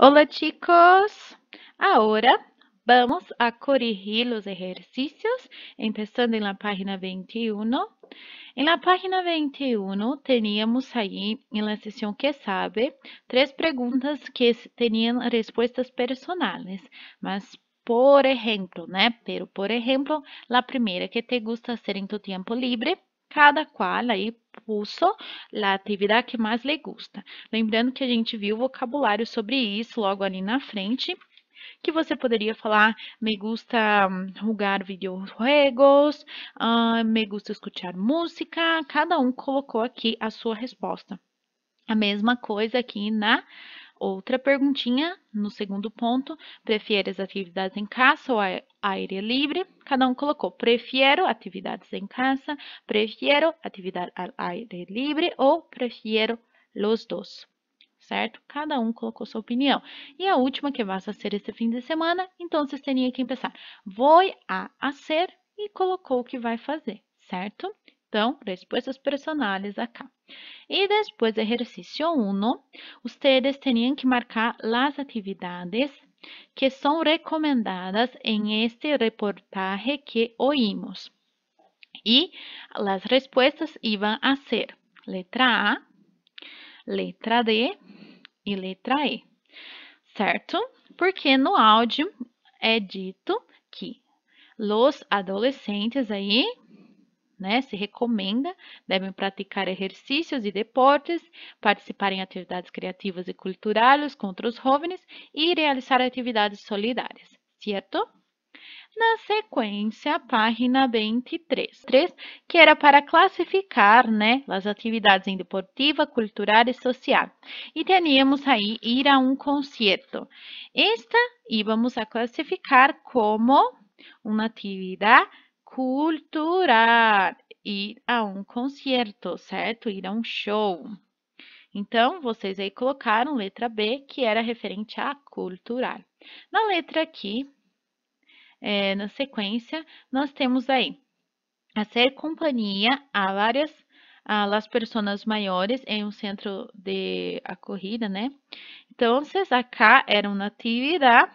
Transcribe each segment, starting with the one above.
Hola chicos, ahora vamos a corregir los ejercicios empezando en la página 21. En la página 21 teníamos ahí en la sesión que sabe tres preguntas que tenían respuestas personales, mas por ejemplo, ¿no? Pero por ejemplo, la primera que te gusta hacer en tu tiempo libre cada qual aí pulso a atividade que mais lhe gusta. Lembrando que a gente viu o vocabulário sobre isso logo ali na frente, que você poderia falar me gusta hum, jogar videojuegos, uh, me gusta escutar música, cada um colocou aqui a sua resposta. A mesma coisa aqui na Outra perguntinha, no segundo ponto, prefere as atividades em casa ou aire livre? Cada um colocou, prefiro atividades em casa, prefiro atividade ao aire livre ou prefiro los dos, certo? Cada um colocou sua opinião. E a última, que vai ser este fim de semana, então vocês teriam que pensar, vou a ser e colocou o que vai fazer, certo? Então, respostas personales acá. E depois do exercício 1, vocês teriam que marcar as atividades que são recomendadas em este reportaje que ouvimos. E as respostas iam a ser letra A, letra D e letra E, certo? Porque no áudio é dito que os adolescentes aí né? Se recomenda, devem praticar exercícios e deportes, participar em atividades criativas e culturais contra os jovens e realizar atividades solidárias, certo? Na sequência, a página 23, 3, que era para classificar né, as atividades em deportiva, cultural e social. E teníamos aí ir a um concerto. Esta íbamos a classificar como uma atividade cultural, ir a um concerto certo? Ir a um show. Então, vocês aí colocaram letra B, que era referente a cultural. Na letra aqui, é, na sequência, nós temos aí hacer companhia a várias as pessoas maiores em um centro de acorrida, né? Então, acá era uma atividade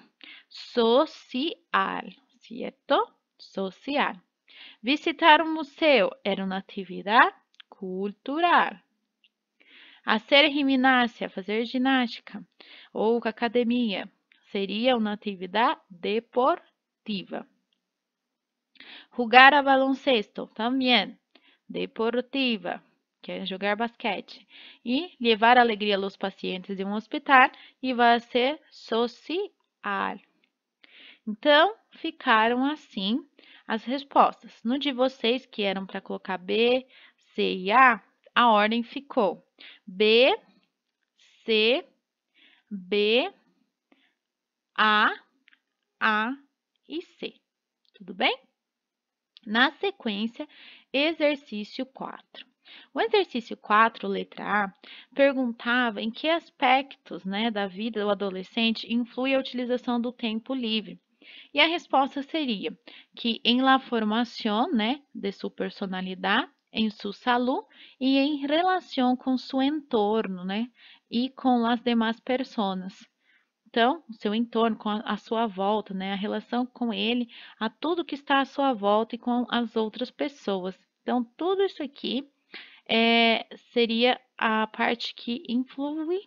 social, certo? Social. Visitar um museu era uma atividade cultural. Hacer gimnasia, fazer ginástica ou academia seria uma atividade deportiva. Jogar a baloncesto, também deportiva, que é jogar basquete. E levar alegria aos pacientes de um hospital e vai ser social. Então, ficaram assim as respostas. No de vocês, que eram para colocar B, C e A, a ordem ficou B, C, B, A, A e C. Tudo bem? Na sequência, exercício 4. O exercício 4, letra A, perguntava em que aspectos né, da vida do adolescente influi a utilização do tempo livre. E a resposta seria que em la formación né, de sua personalidade, em sua saúde e em relação com seu entorno, né? E com as demais pessoas. Então, o seu entorno, com a, a, sua volta, né? A relação com ele, a tudo que está à sua volta e com as outras pessoas. Então, tudo isso aqui é, seria a parte que influi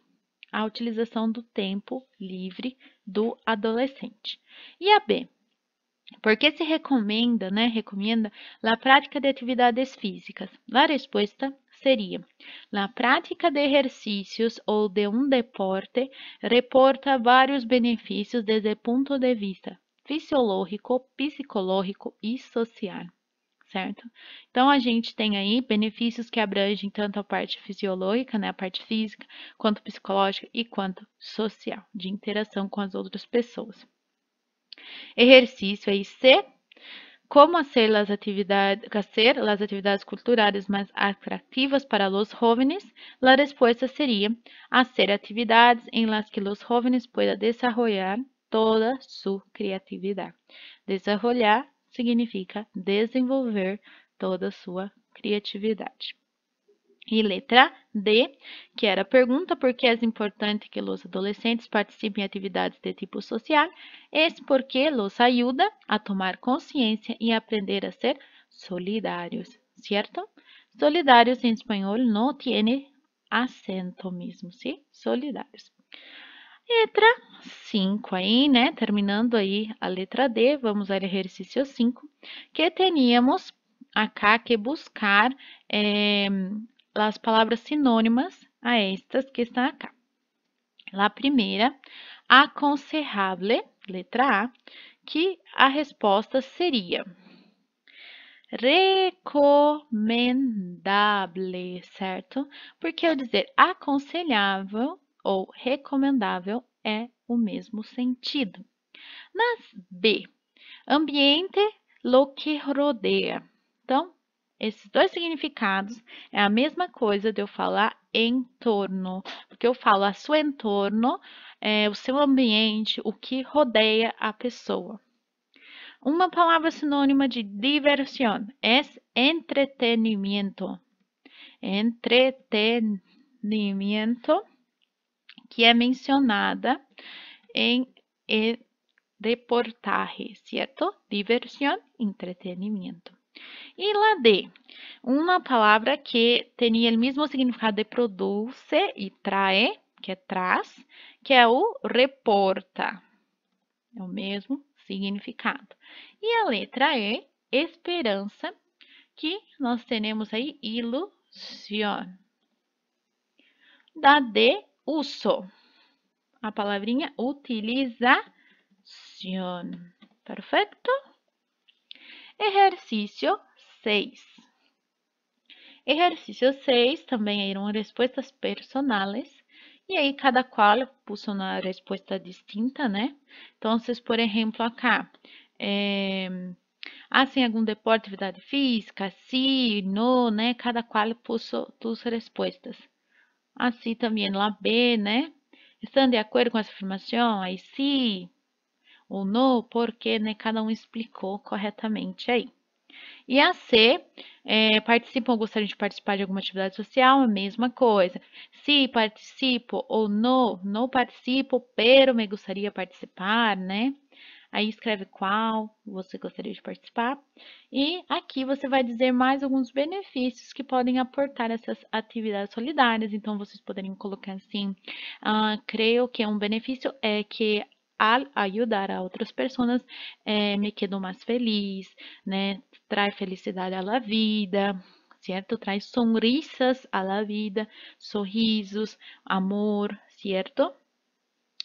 a utilização do tempo livre do adolescente. E a B, porque se recomenda, né, recomenda a prática de atividades físicas? A resposta seria a prática de exercícios ou de um deporte reporta vários benefícios desde o ponto de vista fisiológico, psicológico e social certo? Então a gente tem aí benefícios que abrangem tanto a parte fisiológica, né, a parte física, quanto psicológica e quanto social, de interação com as outras pessoas. Exercício aí C, como hacer as atividades, hacer as atividades culturais mais atrativas para jovens? jóvenes, la seria a ser atividades em las que os jovens possam desenvolver toda sua criatividade Desarrollar significa desenvolver toda a sua criatividade. E letra D, que era a pergunta por que é importante que os adolescentes participem em atividades de tipo social. Esse porque os ajuda a tomar consciência e aprender a ser solidários, certo? Solidários em espanhol não tem acento mesmo, sim? Solidários. Letra 5 aí, né? Terminando aí a letra D, vamos ao exercício 5, que teníamos acá que buscar eh, as palavras sinônimas a estas que estão acá. A primeira, aconselhável, letra A, que a resposta seria recomendável, certo? Porque eu dizer aconselhável ou recomendável é o mesmo sentido. Nas B, ambiente, lo que rodeia. Então, esses dois significados é a mesma coisa de eu falar entorno, porque eu falo a seu entorno, é, o seu ambiente, o que rodeia a pessoa. Uma palavra sinônima de diversão é entretenimento. Entretenimento que é mencionada em reportagem, certo? Diversão, entretenimento. E la D, uma palavra que tem o mesmo significado de produce e trae, que é traz, que é o reporta. É o mesmo significado. E a letra E, esperança, que nós temos aí ilusão. Da D, uso. A palavrinha utilização perfeito Exercício 6. Exercício 6 também eram respostas personais. E aí, cada qual pôs uma resposta distinta, né? Então, por exemplo, acá. É, hacen algum deporte, atividade física? Sim, sí, não, né? Cada qual pôs suas respostas. Así assim también la B, ¿no? Né? Estão de acordo com essa afirmação? Aí sim ou não, porque né, cada um explicou corretamente aí. E a C, é, participam ou gostariam de participar de alguma atividade social? A mesma coisa. Se participo ou não, não participo, pero me gostaria de participar, né? Aí escreve qual você gostaria de participar. E aqui você vai dizer mais alguns benefícios que podem aportar essas atividades solidárias. Então, vocês poderiam colocar assim, ah, creio que um benefício é que al ajudar a outras pessoas é, me quedo mais feliz, né? Traz felicidade à vida, certo? Traz sonrisas à vida, sorrisos, amor, certo?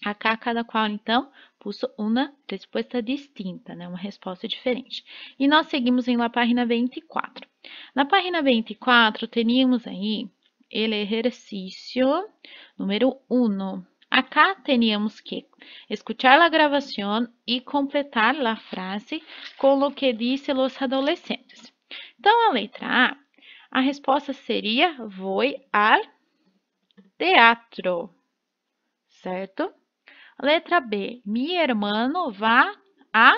Acá cada qual, então, puso uma resposta distinta, né, uma resposta diferente. E nós seguimos em la página 24. Na página 24, teníamos aí el exercício número 1. Acá teníamos que escuchar a gravação e completar a frase com o que disse os adolescentes. Então, a letra A, a resposta seria "Vou ao teatro, certo? Letra B. Mi hermano va a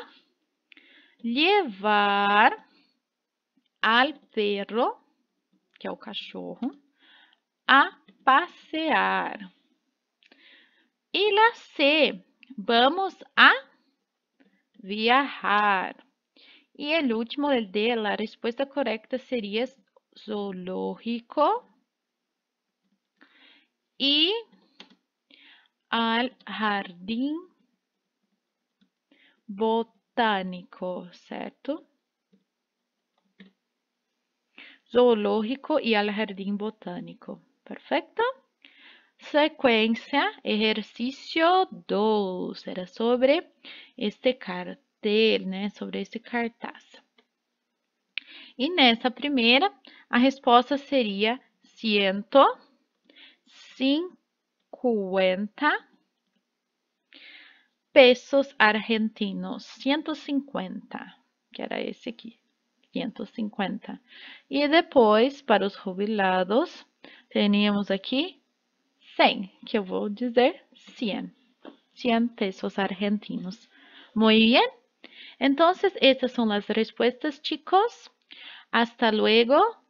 levar al perro, que é o cachorro, a passear. E la C. Vamos a viajar. E o último, el D, a resposta correta seria zoológico. E al jardim botânico, certo? Zoológico e al jardim botânico. Perfeito? Sequência, exercício 2. Era sobre este cartel, né? Sobre este cartaz. E nessa primeira, a resposta seria ciento, cinco Pesos argentinos, 150, que era ese aquí? 150. Y después, para los jubilados, teníamos aquí 100, que voy a decir? 100. 100 pesos argentinos. Muy bien. Entonces, estas son las respuestas, chicos. Hasta luego.